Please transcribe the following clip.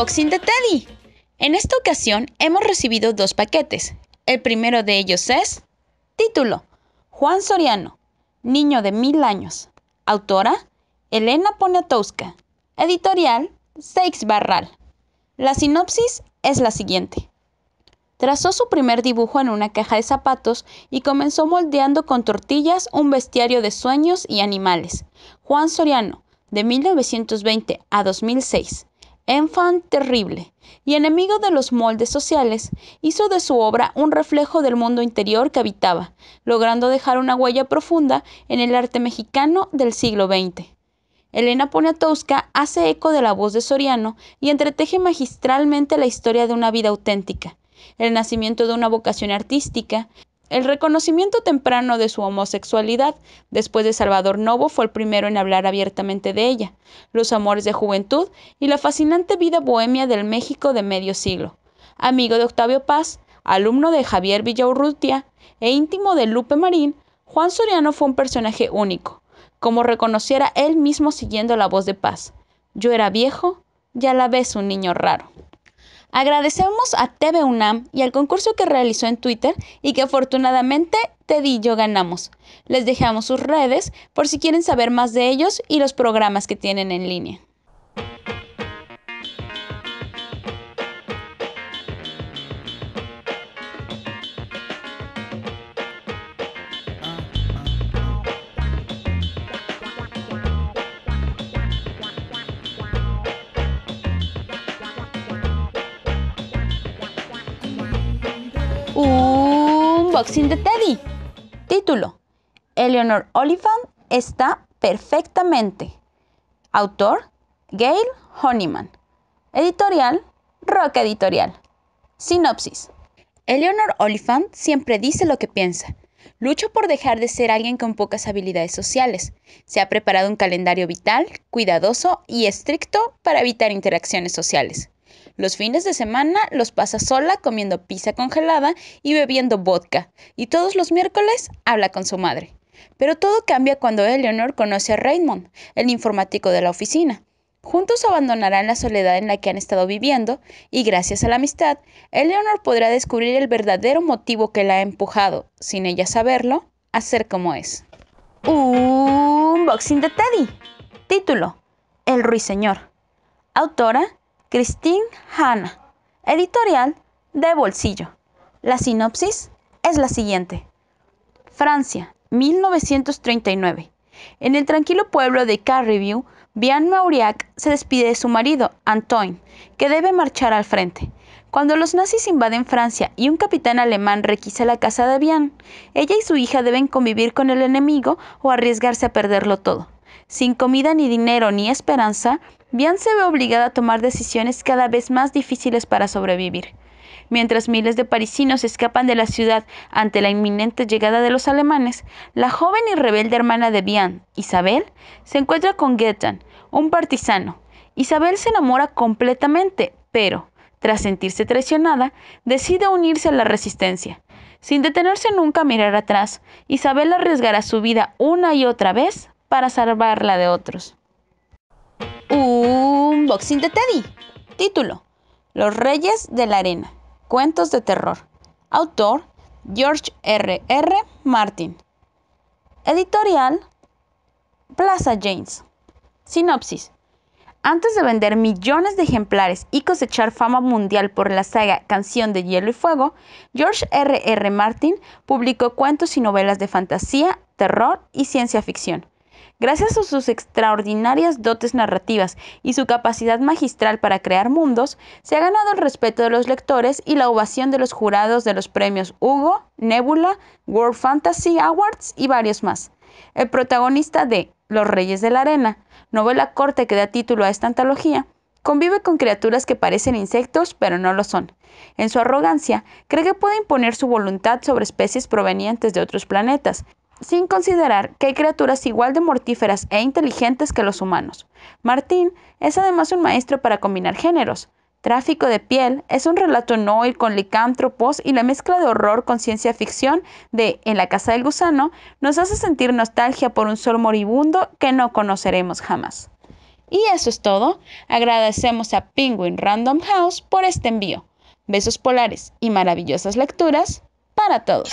de Teddy. En esta ocasión hemos recibido dos paquetes. El primero de ellos es Título. Juan Soriano, Niño de Mil Años. Autora, Elena Poniatowska. Editorial, Seix Barral. La sinopsis es la siguiente. Trazó su primer dibujo en una caja de zapatos y comenzó moldeando con tortillas un bestiario de sueños y animales. Juan Soriano, de 1920 a 2006. Enfant terrible y enemigo de los moldes sociales, hizo de su obra un reflejo del mundo interior que habitaba, logrando dejar una huella profunda en el arte mexicano del siglo XX. Elena Poniatowska hace eco de la voz de Soriano y entreteje magistralmente la historia de una vida auténtica, el nacimiento de una vocación artística, el reconocimiento temprano de su homosexualidad, después de Salvador Novo, fue el primero en hablar abiertamente de ella, los amores de juventud y la fascinante vida bohemia del México de medio siglo. Amigo de Octavio Paz, alumno de Javier Villaurrutia e íntimo de Lupe Marín, Juan Soriano fue un personaje único, como reconociera él mismo siguiendo la voz de Paz. Yo era viejo y a la vez un niño raro. Agradecemos a TVUNAM y al concurso que realizó en Twitter y que afortunadamente Teddy y yo ganamos. Les dejamos sus redes por si quieren saber más de ellos y los programas que tienen en línea. un boxing de Teddy. Título. Eleanor Oliphant está perfectamente. Autor. Gail Honeyman. Editorial. Rock Editorial. Sinopsis. Eleanor Oliphant siempre dice lo que piensa. Lucha por dejar de ser alguien con pocas habilidades sociales. Se ha preparado un calendario vital, cuidadoso y estricto para evitar interacciones sociales. Los fines de semana los pasa sola comiendo pizza congelada y bebiendo vodka. Y todos los miércoles habla con su madre. Pero todo cambia cuando Eleanor conoce a Raymond, el informático de la oficina. Juntos abandonarán la soledad en la que han estado viviendo y gracias a la amistad, Eleanor podrá descubrir el verdadero motivo que la ha empujado, sin ella saberlo, a ser como es. Un boxing de Teddy. Título. El ruiseñor. Autora Christine Hanna, editorial de Bolsillo. La sinopsis es la siguiente. Francia, 1939. En el tranquilo pueblo de Carreview, Bian Mauriac se despide de su marido, Antoine, que debe marchar al frente. Cuando los nazis invaden Francia y un capitán alemán requisa la casa de Bian, ella y su hija deben convivir con el enemigo o arriesgarse a perderlo todo. Sin comida ni dinero ni esperanza, Bian se ve obligada a tomar decisiones cada vez más difíciles para sobrevivir. Mientras miles de parisinos escapan de la ciudad ante la inminente llegada de los alemanes, la joven y rebelde hermana de Bian, Isabel, se encuentra con Getan, un partisano. Isabel se enamora completamente, pero, tras sentirse traicionada, decide unirse a la resistencia. Sin detenerse nunca a mirar atrás, Isabel arriesgará su vida una y otra vez para salvarla de otros. Unboxing de Teddy. Título. Los Reyes de la Arena. Cuentos de terror. Autor. George R. R. Martin. Editorial. Plaza James. Sinopsis. Antes de vender millones de ejemplares y cosechar fama mundial por la saga Canción de Hielo y Fuego, George R. R. Martin publicó cuentos y novelas de fantasía, terror y ciencia ficción. Gracias a sus extraordinarias dotes narrativas y su capacidad magistral para crear mundos, se ha ganado el respeto de los lectores y la ovación de los jurados de los premios Hugo, Nebula, World Fantasy Awards y varios más. El protagonista de Los Reyes de la Arena, novela corta que da título a esta antología, Convive con criaturas que parecen insectos, pero no lo son. En su arrogancia, cree que puede imponer su voluntad sobre especies provenientes de otros planetas, sin considerar que hay criaturas igual de mortíferas e inteligentes que los humanos. Martín es además un maestro para combinar géneros. Tráfico de piel es un relato noir con licántropos y la mezcla de horror con ciencia ficción de En la casa del gusano nos hace sentir nostalgia por un sol moribundo que no conoceremos jamás. Y eso es todo. Agradecemos a Penguin Random House por este envío. Besos polares y maravillosas lecturas para todos.